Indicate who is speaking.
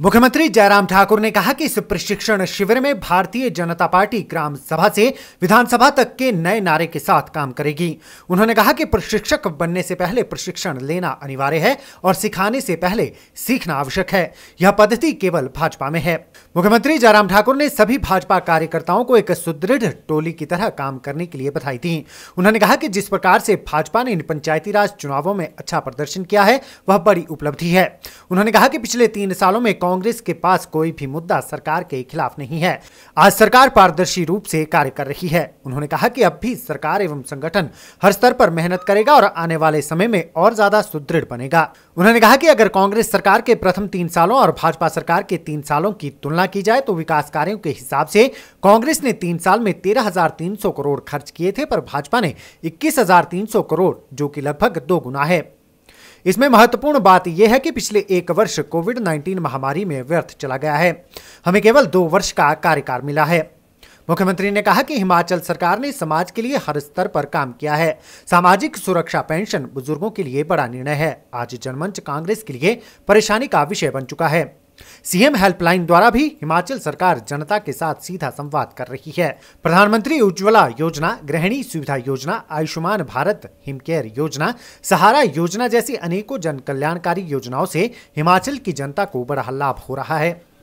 Speaker 1: मुख्यमंत्री जयराम ठाकुर ने कहा कि इस प्रशिक्षण शिविर में भारतीय जनता पार्टी ग्राम सभा से विधानसभा तक के नए नारे के साथ काम करेगी उन्होंने कहा कि प्रशिक्षक बनने से पहले प्रशिक्षण लेना अनिवार्य है और सिखाने से पहले सीखना आवश्यक है यह पद्धति केवल भाजपा में है मुख्यमंत्री जयराम ठाकुर ने सभी भाजपा कार्यकर्ताओं को एक सुदृढ़ टोली की तरह काम करने के लिए बधाई दी उन्होंने कहा कि जिस प्रकार से भाजपा ने इन पंचायती राज चुनावों में अच्छा प्रदर्शन किया है वह बड़ी उपलब्धि है उन्होंने कहा कि पिछले तीन सालों में कांग्रेस के पास कोई भी मुद्दा सरकार के खिलाफ नहीं है आज सरकार पारदर्शी रूप से कार्य कर रही है उन्होंने कहा कि अब भी सरकार एवं संगठन हर स्तर पर मेहनत करेगा और आने वाले समय में और ज्यादा सुदृढ़ बनेगा उन्होंने कहा कि अगर कांग्रेस सरकार के प्रथम तीन सालों और भाजपा सरकार के तीन सालों की तुलना की जाए तो विकास कार्यो के हिसाब से कांग्रेस ने तीन साल में तेरह हजार तीन सौ करोड़ खर्च किए थे पर भाजपा ने इक्कीस हजार तीन सौ करोड़ जो की लगभग दो गुना है इसमें महत्वपूर्ण बात यह है कि पिछले एक वर्ष कोविड 19 महामारी में व्यर्थ चला गया है हमें केवल दो वर्ष का कार्यकाल मिला है मुख्यमंत्री ने कहा कि हिमाचल सरकार ने समाज के लिए हर स्तर पर काम किया है सामाजिक सुरक्षा पेंशन बुजुर्गों के लिए बड़ा निर्णय है आज जनमंच कांग्रेस के लिए परेशानी का विषय बन चुका है सीएम हेल्पलाइन द्वारा भी हिमाचल सरकार जनता के साथ सीधा संवाद कर रही है प्रधानमंत्री उज्ज्वला योजना गृहिणी सुविधा योजना आयुष्मान भारत हिमकेयर योजना सहारा योजना जैसी अनेकों जन कल्याणकारी योजनाओं से हिमाचल की जनता को बड़ा लाभ हो रहा है